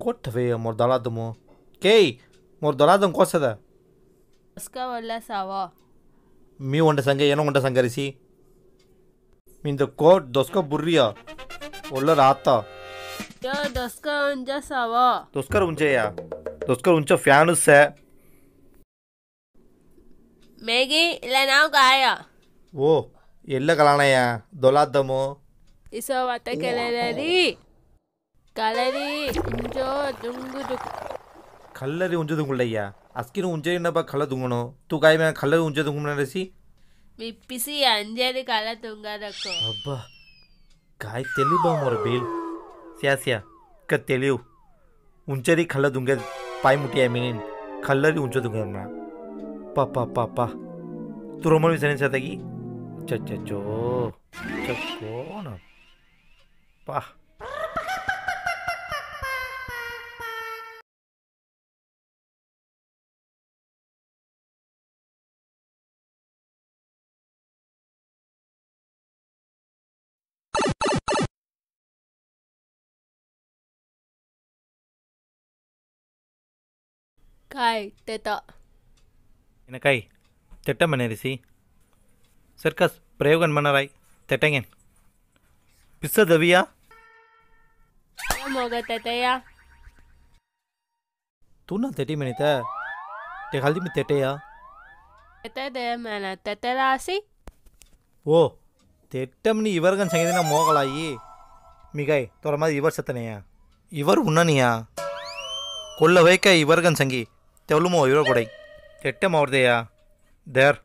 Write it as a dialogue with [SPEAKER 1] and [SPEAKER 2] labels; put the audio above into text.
[SPEAKER 1] Kotveja morda ladamo. Kej, morda ladam ko sada?
[SPEAKER 2] Skavalla sava.
[SPEAKER 1] Mi onda sange yeno onda sangarisi. இந்த கோட் தொஸ்கா புர்ரியா உள்ள ராத்தா
[SPEAKER 2] ಯಾ ದಸ್ಕಾ ಉಂಜ ಸಾವ
[SPEAKER 1] దొస్కర్ ఉంచేయా దొస్కర్ ఉంచో ఫ్యాన్ సే
[SPEAKER 2] மேகி இல்லை நான் காயா
[SPEAKER 1] ஓ எல்ல கலானையா தொலாத்தமோ
[SPEAKER 2] இசோ வத்த கிளறி ಕಲರಿ ಇಂಜೋ ದುಂಗುದು
[SPEAKER 1] ಕಲ್ಲರಿ ಉಂಜದುಂಗುಳ್ಳಯ್ಯ ಅಸ್ಕಿನ ಉಂಜೇನಪ್ಪ ಕಲ ದುಂಗಣೋ ತು ಗಾಯ ಮೇ ಕಲ್ಲರಿ ಉಂಜೆ ದುಂಗುಣರಸಿ
[SPEAKER 2] ವಿಪ್ಪಿಸಿ ಅಂಜೇರಿ ಕಲ ದುಂಗದಕ್ಕೋ ಅಬ್ಬಾ
[SPEAKER 1] ಗಾಯ ತೆಲಿ ಬಾ ಮೊರ ಬೇಲ್ ಸ್ಯಾ ಸ್ಯಾ ಕ ತೆಲಿಯು ಉಂಚರಿ ಕಲ್ಲ ದುಂಗ ಪಾಯ್ ಮುಟಿಯ ಮೀನಿನ್ ಕಲ್ಲರಿ ಉಂಜ ದುಂಗರ್ನ ಪಾಪ ಪಾಪ ತುರಮಲ್ ವಿಸನೆ ಸತಗಿ ಚಚ್ಚೋ ಚಕ್ಕೋಣ ಪಾ
[SPEAKER 2] காய் தேத்தா
[SPEAKER 1] என்ன காய் திட்டமனரிசி சர்க்கஸ் பிரயோகன் மன்னராய் தெட்டங்கன் பிச தவியா தேத்தையா துண்ணா தெட்டி மனித தெகல்தி மி தெட்டையா
[SPEAKER 2] தெத்தே மன தெத்தராசி
[SPEAKER 1] ஓ தெட்டம்னு இவர்கள் சங்கீதனா மோகலாயி மிகை மாதிரி இவர் சத்தனையா இவர் உண்ணனியா கொள்ள வைக்க இவர்கள் சங்கி தெவலுமோ இருபது கொடை எட்ட மாவட்டதையா தேர்